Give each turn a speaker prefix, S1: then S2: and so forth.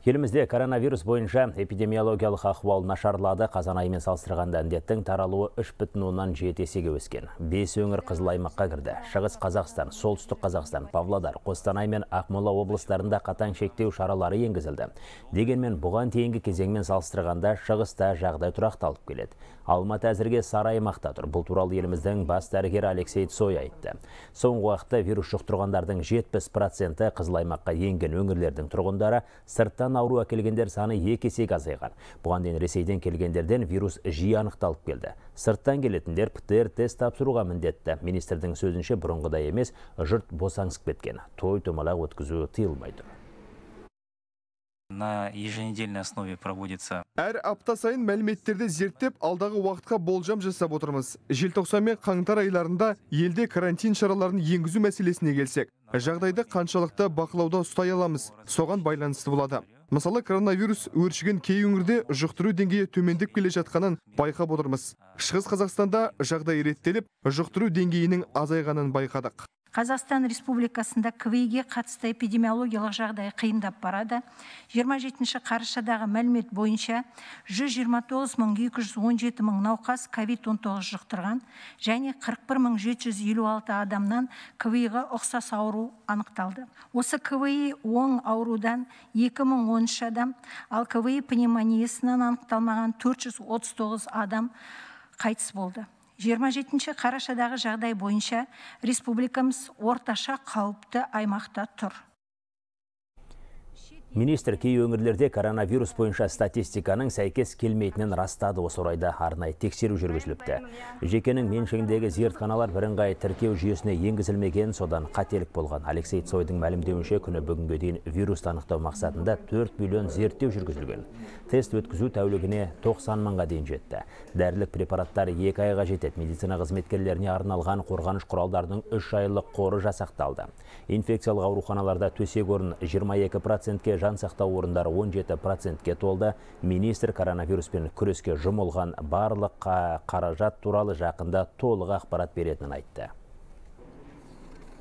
S1: Елімізде коронавирус бойынша эпидемиологиялық ахуал нашарлады. Қазан айымен салыстырғанда індеттің таралуы жеті есеге өскен. Бес өңір қызыл аймаққа кірді. Шығыс Қазақстан, Солтүстік Қазақстан, Павлодар, Қостанай мен Ақмола облыстарында қатаң шектеу шаралары енгізілді. Дегенмен бұған дейінгі кезеңмен салыстырғанда шығыста жағдай тұрақталып келеді. Алматы әзірге сары аймақта тұр. Бұл туралы еліміздің бас дәрігері Алексей Цой айтты. Соңғы уақытта вирус жұқтырғандардың 70 проценті қызыл аймаққа енген өңірлердің тұрғындары сырттан жұқтырған ауруы әкелгендер саны екі есеге азайған бұған дейін ресейден келгендерден вирус жиі анықталып келді сырттан келетіндер птр тест тапсыруға міндетті министрдің сөзінше бұрынғыдай емес жұрт босаңсып кеткен той томалақ өткізу тыйылмай тұр
S2: на еженедельной основе проводится. Әр апта сайын мәліметтерді зерттеп, алдағы уақытқа болжам жасап отырмыз. Желтоқсан мен қаңтар айларында елде карантин шараларын енгізу мәселесіне келсек, жағдайды қаншалықты бақылауда ұстай аламыз, соған байланысты болады мысалы коронавирус өршіген кей өңірде жұқтыру деңгейі төмендеп келе жатқанын байқап отырмыз шығыс қазақстанда жағдай реттеліп жұқтыру деңгейінің азайғанын байқадық
S3: қазақстан республикасында кви ге қатысты эпидемиологиялық жағдай қиындап барады 27 жетінші қарашадағы мәлімет бойынша 129.217 мың науқас ковид 19 жұқтырған және алты адамнан кви ға ұқсас ауру анықталды осы кви оң аурудан үш адам ал кви пневмониясынан анықталмаған 439 адам қайтыс болды 27 қарашадағы жағдай бойынша республикамыз орташа қауіпті аймақта тұр
S1: Министр кей өңірлерде коронавирус бойынша статистиканың сәйкес келмейтінін растады осы орайда арнайы тексеру жүргізіліпті. Жекенің меншігіндегі зертханалар бірыңғай тіркеу жүйесіне енгізілмеген содан қателік болған. Алексей Цойдың мәлімдеуінше күні бүгінге дейін вирусты анықтау мақсатында 4 миллион зерттеу жүргізілген. Тест өткізу тәулігіне 90 мыңға дейін жетті. Дәрілік препараттар екі айға жетеді. Медицина қызметкерлеріне арналған қорғаныш құралдардың үш айлық қоры жасақталды. Инфекциялық ауруханаларда төсек орын екі процентке жан сақтау орындары 17 процентке толды министр коронавируспен күреске жұмылған барлық қаражат туралы жақында толық ақпарат беретінін айтты